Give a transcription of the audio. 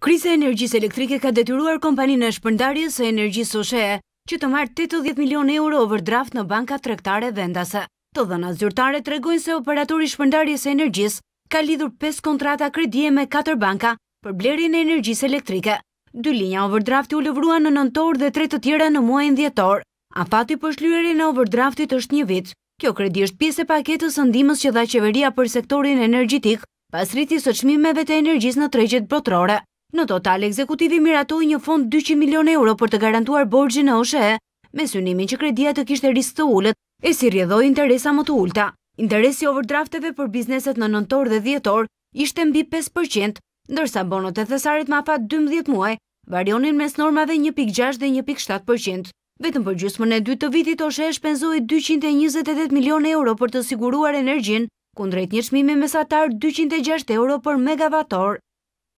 Krize e energjisë elektrike ka detyruar kompaninë e shpërndarjes e energjisë soshe që të marrë 80 milion euro overdraft në banka trektare vendase. Të dhëna zyrtare të regojnë se operatori shpërndarjes e energjisë ka lidhur 5 kontrata kredie me 4 banka për blerin e energjisë elektrike. Dy linja overdrafti u lëvrua në nëntor dhe tre të tjera në muajnë djetor. A fati për po shlyri në overdraftit është një vit. Kjo kredi është pjesë e paketës ëndimës që dha qeveria për sektorin energjitik pas rriti së qmimeve të energjisë në tregjit brotrore. Në total, ekzekutivi miratoi një fond 200 milion euro për të garantuar borgjin në OSHE, me synimin që kredia të kishte risk të ullët e si rjedhoj interesa më të ullëta. Interesi overdrafteve për bizneset në nëntor dhe djetor ishte mbi 5%, ndërsa bonot e thesarit ma fa 12 muaj, varionin mes normave 1.6 dhe 1.7%. Vetëm për gjysmën e 2 të vitit OSHE e shpenzoi 228 milion euro për të siguruar energjin, kundrejt një shmime mesatar 206 euro për megavator.